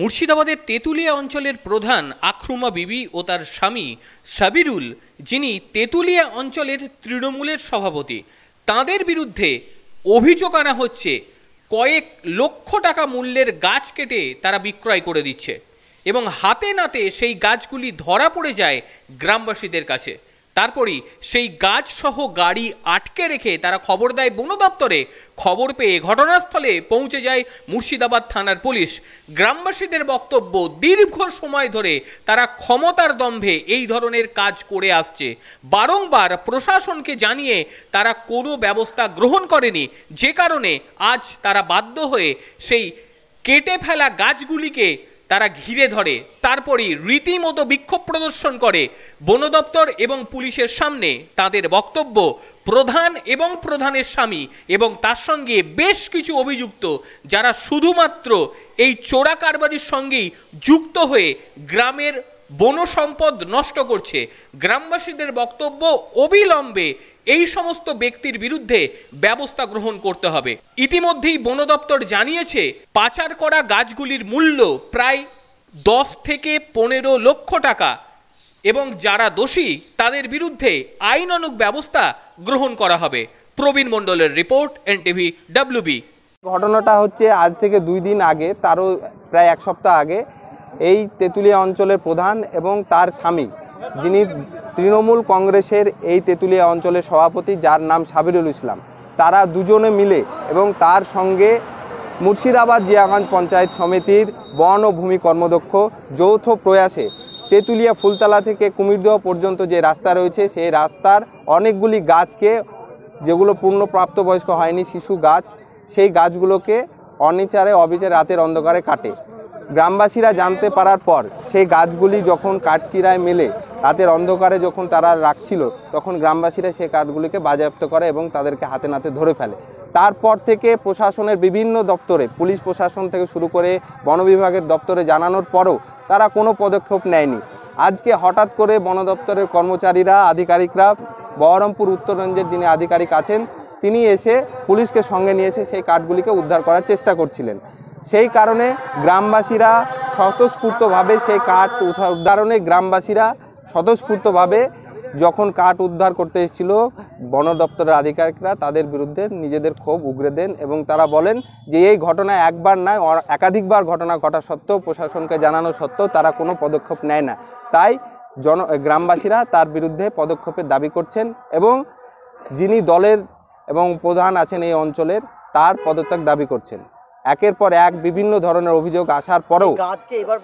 মুর্শিদাবাদের তেঁতুলিয়া অঞ্চলের প্রধান আখরুমা বিবি ও তার স্বামী সাবিরুল যিনি তেঁতুলিয়া অঞ্চলের তৃণমূলের সভাপতি তাদের বিরুদ্ধে অভিযোগ আনা হচ্ছে কয়েক লক্ষ টাকা মূল্যের গাছ কেটে তারা বিক্রয় করে দিচ্ছে এবং হাতে নাতে সেই গাছগুলি ধরা পড়ে যায় গ্রামবাসীদের কাছে তারপরই সেই গাছসহ গাড়ি আটকে রেখে তারা খবর দেয় বন দপ্তরে খবর পেয়ে ঘটনাস্থলে পৌঁছে যায় মুর্শিদাবাদ থানার পুলিশ গ্রামবাসীদের বক্তব্য দীর্ঘ সময় ধরে তারা ক্ষমতার দম্ভে এই ধরনের কাজ করে আসছে বারংবার প্রশাসনকে জানিয়ে তারা কোনো ব্যবস্থা গ্রহণ করেনি যে কারণে আজ তারা বাধ্য হয়ে সেই কেটে ফেলা গাছগুলিকে তারা ঘিরে ধরে তারপরই রীতিমতো বিক্ষোভ প্রদর্শন করে বন দপ্তর এবং পুলিশের সামনে তাদের বক্তব্য প্রধান এবং প্রধানের স্বামী এবং তার সঙ্গে বেশ কিছু অভিযুক্ত যারা শুধুমাত্র এই চোরা কারবারির সঙ্গেই যুক্ত হয়ে গ্রামের বন সম্পদ নষ্ট করছে গ্রামবাসীদের বক্তব্য অবিলম্বে এই সমস্ত ব্যক্তির বিরুদ্ধে ব্যবস্থা গ্রহণ করতে হবে ইতিমধ্যেই বন দপ্তর জানিয়েছে পাচার করা গাছগুলির মূল্য প্রায় দশ থেকে পনেরো লক্ষ টাকা এবং যারা দোষী তাদের বিরুদ্ধে আইনানুক ব্যবস্থা গ্রহণ করা হবে প্রবীণ মণ্ডলের রিপোর্ট এনটিভি ডাব্লিউবি ঘটনাটা হচ্ছে আজ থেকে দুই দিন আগে তারও প্রায় এক সপ্তাহ আগে এই তেঁতুলিয়া অঞ্চলের প্রধান এবং তার স্বামী যিনি তৃণমূল কংগ্রেসের এই তেঁতুলিয়া অঞ্চলের সভাপতি যার নাম সাবিরুল ইসলাম তারা দুজনে মিলে এবং তার সঙ্গে মুর্শিদাবাদ জিয়াগঞ্জ পঞ্চায়েত সমিতির বন ও ভূমি কর্মদক্ষ যৌথ প্রয়াসে তেঁতুলিয়া ফুলতলা থেকে কুমিরদহ পর্যন্ত যে রাস্তা রয়েছে সেই রাস্তার অনেকগুলি গাছকে যেগুলো পূর্ণপ্রাপ্তবয়স্ক হয়নি শিশু গাছ সেই গাছগুলোকে অনিচারে অবিচারে রাতের অন্ধকারে কাটে গ্রামবাসীরা জানতে পারার পর সেই গাছগুলি যখন কাঠচিরায় মেলে রাতের অন্ধকারে যখন তারা রাখছিল তখন গ্রামবাসীরা সেই কাঠগুলিকে বাজেয়াপ্ত করে এবং তাদেরকে হাতে নাতে ধরে ফেলে তারপর থেকে প্রশাসনের বিভিন্ন দপ্তরে পুলিশ প্রশাসন থেকে শুরু করে বন বিভাগের দপ্তরে জানানোর পরও তারা কোনো পদক্ষেপ নেয়নি আজকে হঠাৎ করে বন দপ্তরের কর্মচারীরা আধিকারিকরা বহরমপুর উত্তরঞ্জের যিনি আধিকারিক আছেন তিনি এসে পুলিশকে সঙ্গে নিয়ে এসে সেই কাঠগুলিকে উদ্ধার করার চেষ্টা করছিলেন সেই কারণে গ্রামবাসীরা স্বতঃস্ফূর্তভাবে সেই কাঠ উদ্ধারণে গ্রামবাসীরা স্বতঃস্ফূর্তভাবে যখন কাঠ উদ্ধার করতে এসেছিল বন দপ্তরের আধিকারিকরা তাদের বিরুদ্ধে নিজেদের ক্ষোভ উগরে দেন এবং তারা বলেন যে এই ঘটনা একবার নয় একাধিকবার ঘটনা ঘটা সত্ত্বেও প্রশাসনকে জানানো সত্ত্বেও তারা কোনো পদক্ষেপ নেয় না তাই জন গ্রামবাসীরা তার বিরুদ্ধে পদক্ষেপের দাবি করছেন এবং যিনি দলের এবং প্রধান আছেন এই অঞ্চলের তার পদত্যাগ দাবি করছেন একের পর এক বিভিন্ন ধরনের অভিযোগ আসার পরেও এবার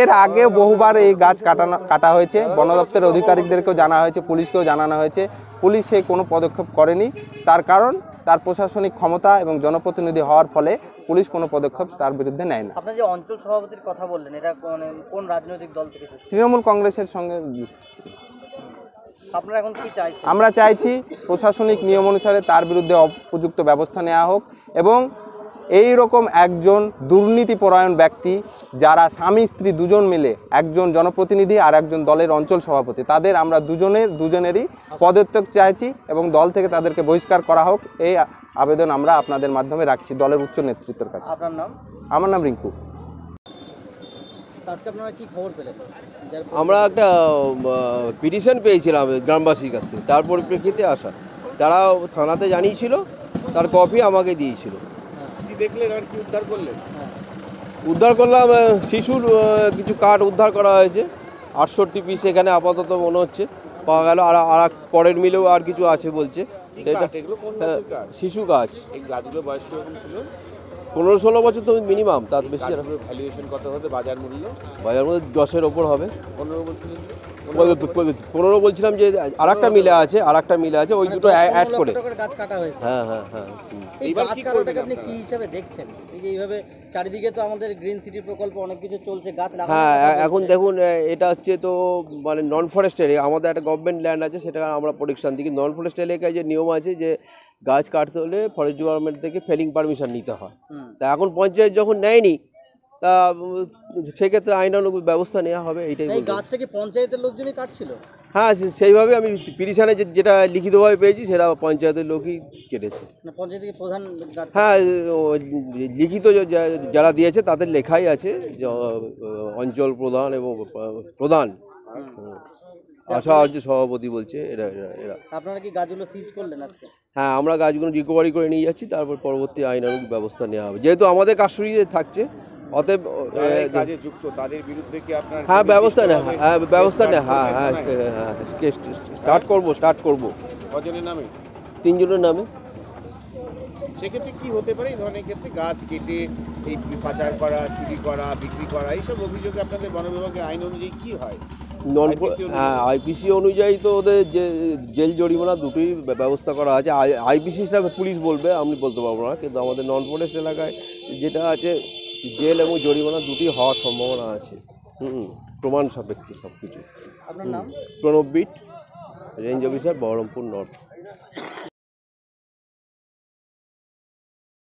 এর আগে বহুবার এই গাছ কাটানো কাটা হয়েছে বন দপ্তরের অধিকারীদেরকেও জানা হয়েছে পুলিশকেও জানানো হয়েছে পুলিশ সে কোনো পদক্ষেপ করেনি তার কারণ তার প্রশাসনিক ক্ষমতা এবং জনপ্রতিনিধি হওয়ার ফলে পুলিশ কোনো পদক্ষেপ তার বিরুদ্ধে নেয় না আপনার যে অঞ্চল সভাপতির কথা বললেন এটা মানে কোন রাজনৈতিক দল থেকে তৃণমূল কংগ্রেসের সঙ্গে আমরা চাইছি প্রশাসনিক নিয়ম অনুসারে তার বিরুদ্ধে উপযুক্ত ব্যবস্থা নেওয়া হোক এবং এই রকম একজন দুর্নীতিপরায়ণ ব্যক্তি যারা স্বামী স্ত্রী দুজন মিলে একজন জনপ্রতিনিধি আর একজন দলের অঞ্চল সভাপতি তাদের আমরা দুজনের দুজনেরই পদত্যাগ চাইছি এবং দল থেকে তাদেরকে বহিষ্কার করা হোক এই আবেদন আমরা আপনাদের মাধ্যমে রাখছি দলের উচ্চ নেতৃত্বের কাছে আপনার নাম আমার নাম রিঙ্কু আমরা একটা পিটিশন পেয়েছিলাম গ্রামবাসীর কাছ থেকে তার পরিপ্রেক্ষিতে আসা তারা থানাতে জানিয়েছিল তার কপি আমাকে দিয়েছিল দেখলেন আর কি উদ্ধার করলেন হ্যাঁ। উদ্ধার করলাম শিশুর কিছু কাঠ উদ্ধার করা হয়েছে আটষট্টি পিস এখানে আপাতত মনে হচ্ছে পাওয়া গেল আর আর পরের মিলেও আর কিছু আছে বলছে সেটা হ্যাঁ, শিশু গাছ এই গাছগুলো বয়স্ক ছিল পনেরো ষোলো বছর তো মিনিমাম তার বেশি ভ্যালুয়েশন কত হতে বাজার মূল্য বাজার মূল্য দশের ওপর হবে পনেরো বলছিলেন পনেরো বলছিলাম যে আর একটা মিলে আছে আর একটা মিলে আছে ওই মানে দুটো অ্যাড করে গাছ কাটা হয়েছে হ্যাঁ হ্যাঁ হ্যাঁ এই গাছ আপনি কি হিসাবে দেখছেন এই যে এইভাবে চারিদিকে তো আমাদের গ্রিন সিটি প্রকল্প অনেক কিছু চলছে গাছ লাগানো হ্যাঁ এখন দেখুন এটা হচ্ছে তো মানে নন ফরেস্ট এরিয়া আমাদের একটা গভর্নমেন্ট ল্যান্ড আছে সেটা আমরা প্রোটেকশন দিই নন ফরেস্ট এলাকায় যে নিয়ম আছে যে গাছ কাটতে হলে ফরেস্ট ডিপার্টমেন্ট থেকে ফেলিং পারমিশন নিতে হয় তা এখন পঞ্চায়েত যখন নেয়নি তা সেক্ষেত্রে আইনানুগ ব্যবস্থা নেওয়া হবে এইটাই গাছটাকে পঞ্চায়েতের লোকজনই কাটছিল হ্যাঁ সেইভাবে আমি পিটিশনে যেটা লিখিতভাবে পেয়েছি সেটা পঞ্চায়েতের লোকই কেটেছে হ্যাঁ লিখিত যারা দিয়েছে তাদের লেখাই আছে অঞ্চল প্রধান এবং প্রধান আশা আচ্ছা, আর্য সভাপতি বলছে এরা এরা এরা আপনারা কি গাছগুলো সিজ করলেন আজকে হ্যাঁ আমরা গাছগুলো রিকভারি করে নিয়ে যাচ্ছি তারপর পরবর্তী আইনানুক ব্যবস্থা নেওয়া হবে যেহেতু আমাদের কাশুরিতে থাকছে অতএব কাজে যুক্ত তাদের বিরুদ্ধে কি আপনার হ্যাঁ ব্যবস্থা নেয় হ্যাঁ ব্যবস্থা নেই হ্যাঁ, হ্যাঁ হ্যাঁ হ্যাঁ স্টার্ট করবো স্টার্ট করবো কজনের নামে তিনজনের নামে সেক্ষেত্রে কি হতে পারে এই ধরনের ক্ষেত্রে গাছ কেটে এই পাচার করা চুরি করা বিক্রি করা এইসব অভিযোগে আপনাদের বন বিভাগের আইন অনুযায়ী কী হয় নন আইপিসি হ্যাঁ, অনুযায়ী তো ওদের যে জেল জরিমানা দুটোই ব্যবস্থা করা আছে আইপিসি হিসাবে পুলিশ বলবে আমি বলতে পারবো না কিন্তু আমাদের নন ফরেস্ট এলাকায় যেটা আছে জেল এবং জরিমানা দুটি হওয়ার সম্ভাবনা আছে হুম প্রমাণ সাপেক্ষে সব কিছু Pranab beat range officer Baharampur north